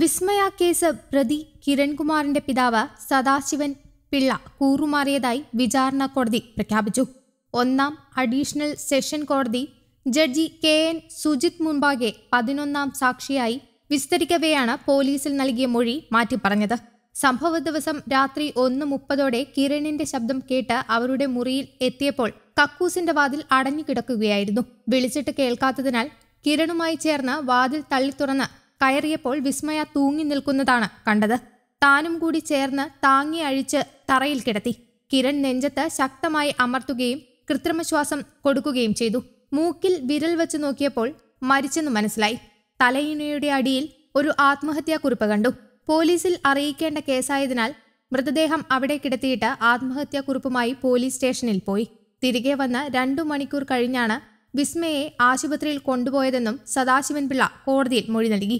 വിസ്മയ case പ്രതി കിരൺകുമാറിന്റെ പിതാവ് സദാശിവൻ പിള്ള കൂറുമാറിയതായി വിചാരണ കോടതി പ്രഖ്യാപിച്ചു ഒന്നാം അഡീഷണൽ സെഷൻ കോടതി ജഡ്ജി കെ എൻ സുജിത് മുൻപാകെ പതിനൊന്നാം സാക്ഷിയായി വിസ്തരിക്കവെയാണ് പോലീസിൽ നൽകിയ മൊഴി മാറ്റിപ്പറഞ്ഞത് സംഭവ ദിവസം രാത്രി ഒന്ന് മുപ്പതോടെ കിരണിന്റെ ശബ്ദം കേട്ട് അവരുടെ മുറിയിൽ എത്തിയപ്പോൾ കക്കൂസിന്റെ വാതിൽ അടഞ്ഞു കിടക്കുകയായിരുന്നു വിളിച്ചിട്ട് കേൾക്കാത്തതിനാൽ കിരണുമായി ചേർന്ന് വാതിൽ തള്ളി തുറന്ന് കയറിയപ്പോൾ വിസ്മയ തൂങ്ങി നിൽക്കുന്നതാണ് കണ്ടത് താനും കൂടി ചേർന്ന് താങ്ങി അഴിച്ച് തറയിൽ കിടത്തി കിരൺ നെഞ്ചത്ത് ശക്തമായി അമർത്തുകയും കൃത്രിമശ്വാസം കൊടുക്കുകയും ചെയ്തു മൂക്കിൽ വിരൽ വെച്ച് നോക്കിയപ്പോൾ മരിച്ചെന്ന് മനസ്സിലായി തലയിണയുടെ അടിയിൽ ഒരു കുറിപ്പ് കണ്ടു പോലീസിൽ അറിയിക്കേണ്ട കേസായതിനാൽ മൃതദേഹം അവിടെ കിടത്തിയിട്ട് കുറിപ്പുമായി പോലീസ് സ്റ്റേഷനിൽ പോയി തിരികെ വന്ന് രണ്ടു മണിക്കൂർ കഴിഞ്ഞാണ് വിസ്മയെ ആശുപത്രിയിൽ കൊണ്ടുപോയതെന്നും സദാശിവൻപിള്ള കോടതിയിൽ മൊഴി നൽകി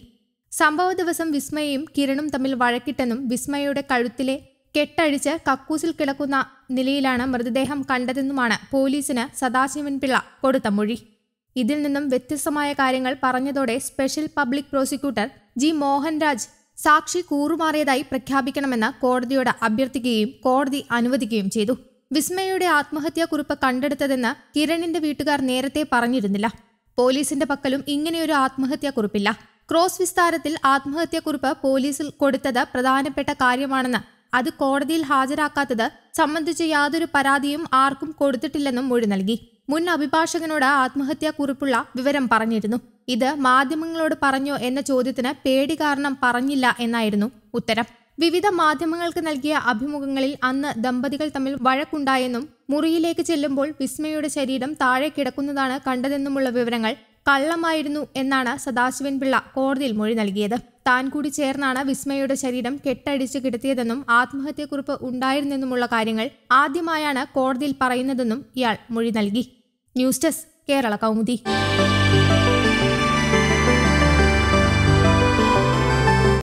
സംഭവ ദിവസം വിസ്മയയും കിരണും തമ്മിൽ വഴക്കിട്ടെന്നും വിസ്മയയുടെ കഴുത്തിലെ കെട്ടഴിച്ച് കക്കൂസിൽ കിടക്കുന്ന നിലയിലാണ് മൃതദേഹം കണ്ടതെന്നുമാണ് പോലീസിന് സദാശിവൻ പിള്ള കൊടുത്ത മൊഴി ഇതിൽ നിന്നും വ്യത്യസ്തമായ കാര്യങ്ങൾ പറഞ്ഞതോടെ special public prosecutor G Mohanraj സാക്ഷി കൂറുമാറിയതായി പ്രഖ്യാപിക്കണമെന്ന് കോടതിയോട് അഭ്യർത്ഥിക്കുകയും കോടതി അനുവദിക്കുകയും ചെയ്തു വിസ്മയയുടെ കുറിപ്പ് കണ്ടെടുത്തതെന്ന് കിരണിന്റെ വീട്ടുകാർ നേരത്തെ പറഞ്ഞിരുന്നില്ല പോലീസിന്റെ പക്കലും ഇങ്ങനെയൊരു കുറിപ്പില്ല ക്രോസ് വിസ്താരത്തിൽ ആത്മഹത്യക്കുറിപ്പ് പോലീസിൽ കൊടുത്തത് പ്രധാനപ്പെട്ട കാര്യമാണെന്ന് അത് കോടതിയിൽ ഹാജരാക്കാത്തത് സംബന്ധിച്ച് യാതൊരു പരാതിയും ആർക്കും കൊടുത്തിട്ടില്ലെന്നും മൊഴി നൽകി മുൻ അഭിഭാഷകനോട് ആത്മഹത്യാക്കുറിപ്പുള്ള വിവരം പറഞ്ഞിരുന്നു ഇത് മാധ്യമങ്ങളോട് പറഞ്ഞോ എന്ന ചോദ്യത്തിന് പേടി കാരണം പറഞ്ഞില്ല എന്നായിരുന്നു ഉത്തരം വിവിധ മാധ്യമങ്ങൾക്ക് നൽകിയ അഭിമുഖങ്ങളിൽ അന്ന് ദമ്പതികൾ തമ്മിൽ വഴക്കുണ്ടായെന്നും മുറിയിലേക്ക് ചെല്ലുമ്പോൾ വിസ്മയുടെ ശരീരം താഴെ കിടക്കുന്നതാണ് കണ്ടതെന്നുമുള്ള വിവരങ്ങൾ കള്ളമായിരുന്നു എന്നാണ് പിള്ള കോടതിയിൽ മൊഴി നൽകിയത് താൻ കൂടി ചേർന്നാണ് വിസ്മയുടെ ശരീരം കെട്ടടിച്ച് കിടത്തിയതെന്നും ആത്മഹത്യക്കുറിപ്പ് ഉണ്ടായിരുന്നെന്നുമുള്ള കാര്യങ്ങൾ ആദ്യമായാണ് കോടതിയിൽ പറയുന്നതെന്നും ഇയാൾ മൊഴി നൽകി ന്യൂസ് ഡെസ്ക് കേരള കൗമുദി